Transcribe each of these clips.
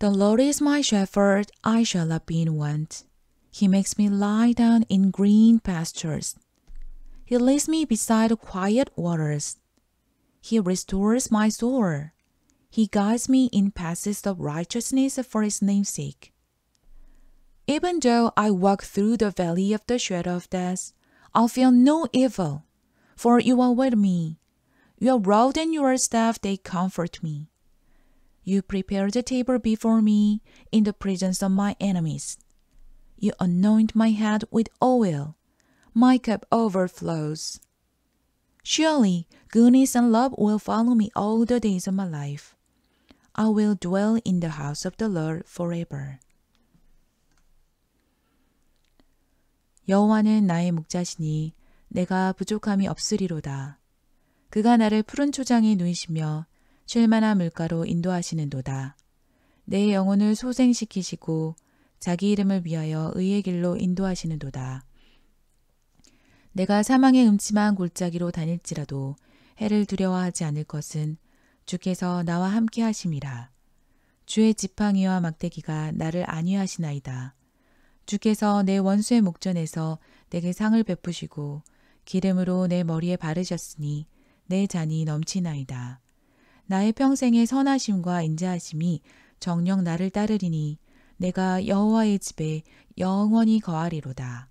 The Lord is my shepherd, I shall not be in want. He makes me lie down in green pastures. He leads me beside quiet waters. He restores my soul. He guides me in paths of righteousness for his name's sake. Even though I walk through the valley of the shadow of death, I'll fear no evil, for you are with me. Your rod and your staff, they comfort me. You prepare the table before me in the presence of my enemies. You anoint my head with oil. My cup overflows. Surely, goodness and love will follow me all the days of my life, I will dwell in the house of the Lord forever. 여호와는 나의 목자시니 내가 부족함이 없으리로다. 그가 나를 푸른 초장에 누이시며 쉴만한 물가로 인도하시는도다. 내 영혼을 소생시키시고 자기 이름을 위하여 의의 길로 인도하시는도다. 내가 사망의 음침한 골짜기로 다닐지라도 해를 두려워하지 않을 것은 주께서 나와 함께 하심이라. 주의 지팡이와 막대기가 나를 안위하시나이다. 주께서 내 원수의 목전에서 내게 상을 베푸시고 기름으로 내 머리에 바르셨으니 내 잔이 넘치나이다. 나의 평생의 선하심과 인자하심이 정령 나를 따르리니 내가 여호와의 집에 영원히 거하리로다.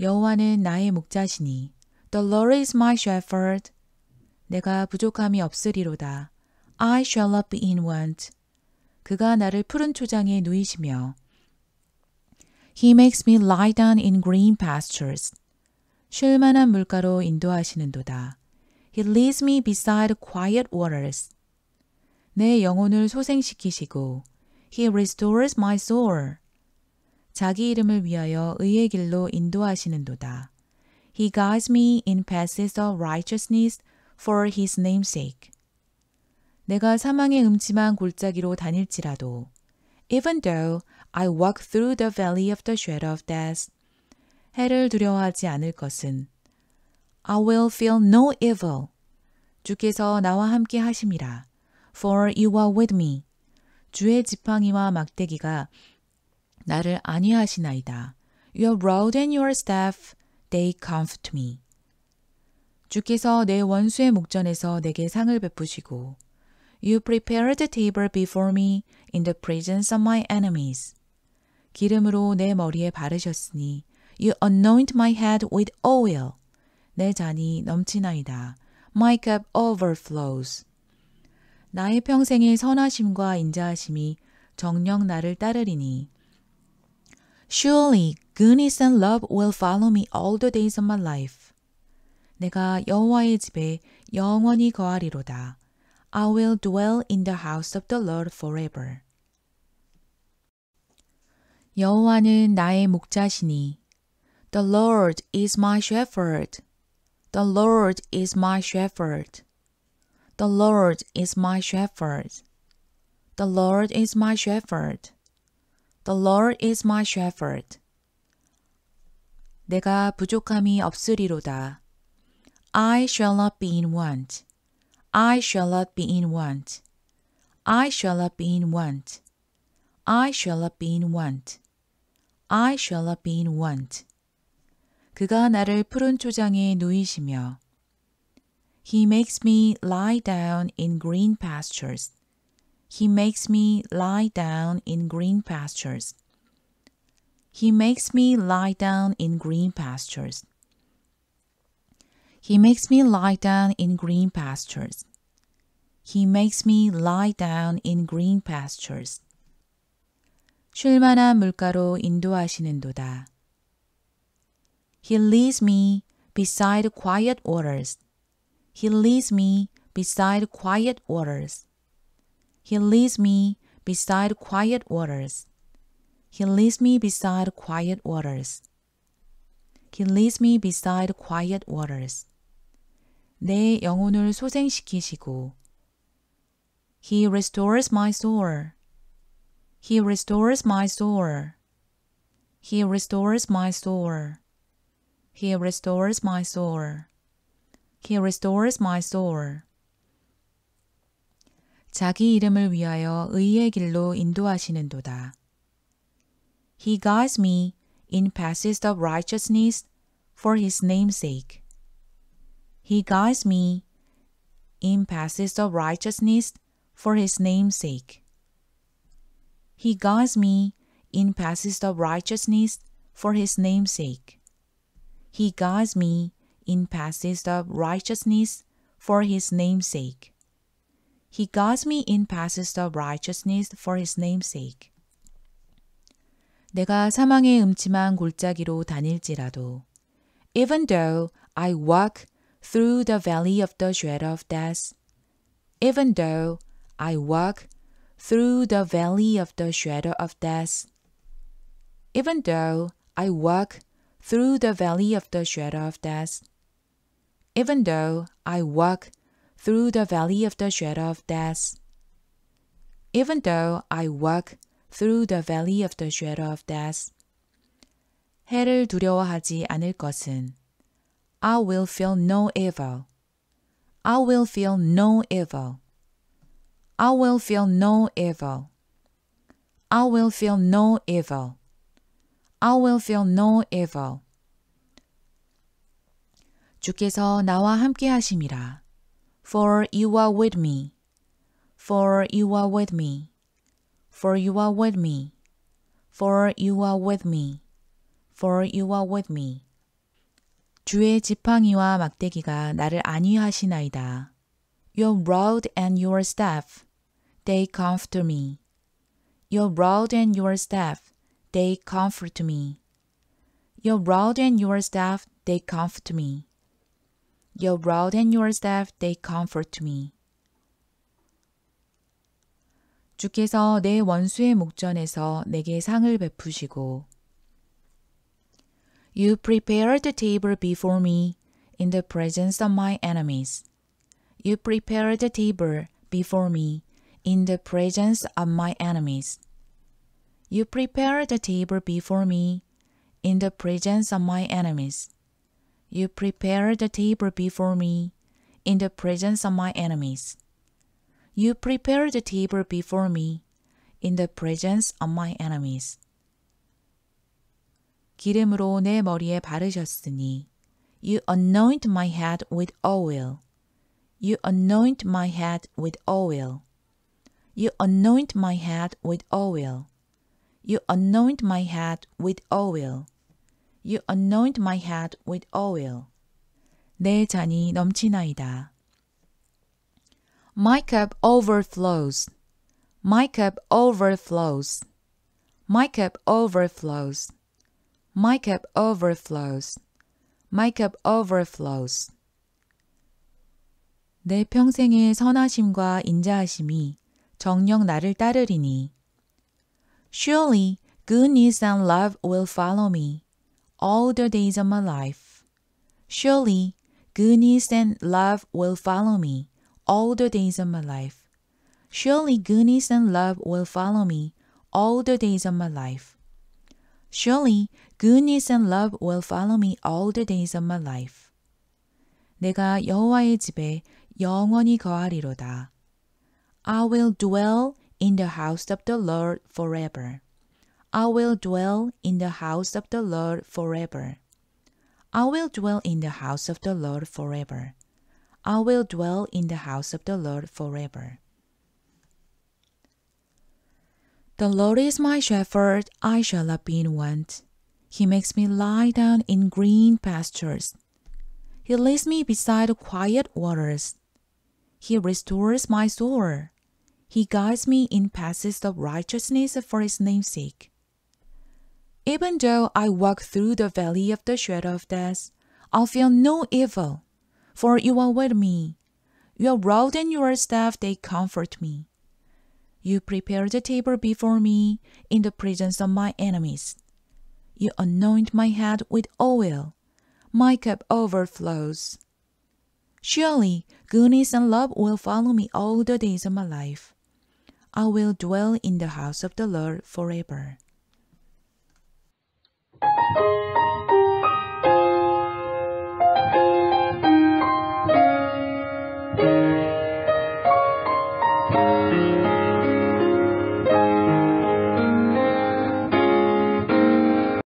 여호와는 나의 목자시니 The Lord is my shepherd 내가 부족함이 없으리로다. I shall not be in want. 그가 나를 푸른 초장에 누이시며 He makes me lie down in green pastures. 쉴 만한 물가로 인도하시는도다. He leads me beside quiet waters. 내 영혼을 소생시키시고 He restores my soul. 자기 이름을 위하여 의의 길로 인도하시는도다. He guides me in paths of righteousness for his namesake. 내가 사망의 음침한 골짜기로 다닐지라도 even though I walk through the valley of the shadow of death 해를 두려워하지 않을 것은 I will feel no evil 주께서 나와 함께 하심이라 for you are with me 주의 지팡이와 막대기가 나를 안위하시나이다 Your rod and your staff they comfort me 주께서 내 원수의 목전에서 내게 상을 베푸시고 You prepared a table before me in the presence of my enemies. 기름으로 내 머리에 바르셨으니 You anoint my head with oil. 내 잔이 넘치나이다. My cup overflows. 나의 평생의 선하심과 인자하심이 정령 나를 따르리니 Surely goodness and love will follow me all the days of my life. 내가 여호와의 집에 영원히 거하리로다. I will dwell in the house of the Lord forever. 여호와는 나의 목자시니 The Lord is my shepherd. The Lord is my shepherd. The Lord is my shepherd. The Lord is my shepherd. The Lord is my shepherd. 내가 부족함이 없으리로다. I shall not be in want. I shall not be in want. I shall not be in want. I shall not be in want. I shall not be in want. 그가 나를 푸른 초장에 누이시며 He makes me lie down in green pastures. He makes me lie down in green pastures. He makes me lie down in green pastures. He makes me lie down in green pastures. He makes me lie down in green pastures. 물가로 인도하시는도다. He leads me beside quiet waters. He leads me beside quiet waters. He leads me beside quiet waters. He leads me beside quiet waters. He leads me beside quiet waters. 내 영혼을 소생시키시고 He restores my soul. He restores my soul. He restores my soul. He restores my soul. He restores my soul. 자기 이름을 위하여 의의 길로 인도하시는도다. He guides me in paths of righteousness for his name's sake. He guides me in paths of righteousness for his name's sake. He guides me in paths of righteousness for his name's sake. He guides me in paths of righteousness for his name's sake. He guides me in paths of righteousness for his name's sake. 내가 사망의 음침한 골짜기로 다닐지라도 even though I walk through the valley of the shadow of death. Even though I walk through the valley of the shadow of death. Even though I walk through the valley of the shadow of death. Even though I walk through the valley of the shadow of death. Even though I walk through the valley of the shadow of death. 해를 두려워하지 않을 것은 I will feel no evil. I will feel no evil. I will feel no evil. I will feel no evil. I will feel no evil. 주께서 나와 함께 하심이라. For you are with me. For you are with me. For you are with me. For you are with me. For you are with me. 주의 지팡이와 막대기가 나를 안위하시나이다. Your rod and your staff, they comfort me. Your rod and your staff, they comfort me. Your rod and your staff, they comfort me. Your rod and your staff, they comfort me. 주께서 내 원수의 목전에서 내게 상을 베푸시고 You prepared the table before me in the presence of my enemies. You prepared the table before me in the presence of my enemies. You prepared the table before me in the presence of my enemies. You prepared the table before me in the presence of my enemies. You prepared the table before me in the presence of my enemies. 기름으로 내 머리에 바르셨으니 You anoint my head with oil. You anoint my head with oil. You anoint my head with oil. You anoint my head with oil. You anoint my head with oil. 내 잔이 넘치나이다. My cup overflows. My cup overflows. My cup overflows. My cup overflows. My cup overflows. 내 평생의 선하심과 인자하심이 정녕 나를 따르리니. Surely goodness and love will follow me all the days of my life. Surely goodness and love will follow me all the days of my life. Surely goodness and love will follow me all the days of my life. Surely goodness and love will follow me all the days of my life. 내가 여호와의 집에 영원히 거하리로다. I will dwell in the house of the Lord forever. I will dwell in the house of the Lord forever. I will dwell in the house of the Lord forever. I will dwell in the house of the Lord forever. The Lord is my shepherd, I shall not be in want. He makes me lie down in green pastures. He lays me beside quiet waters. He restores my soul. He guides me in paths of righteousness for his name'sake. sake. Even though I walk through the valley of the shadow of death, I'll fear no evil, for you are with me. Your rod and your staff, they comfort me. You prepare the table before me in the presence of my enemies. You anoint my head with oil. My cup overflows. Surely goodness and love will follow me all the days of my life. I will dwell in the house of the Lord forever.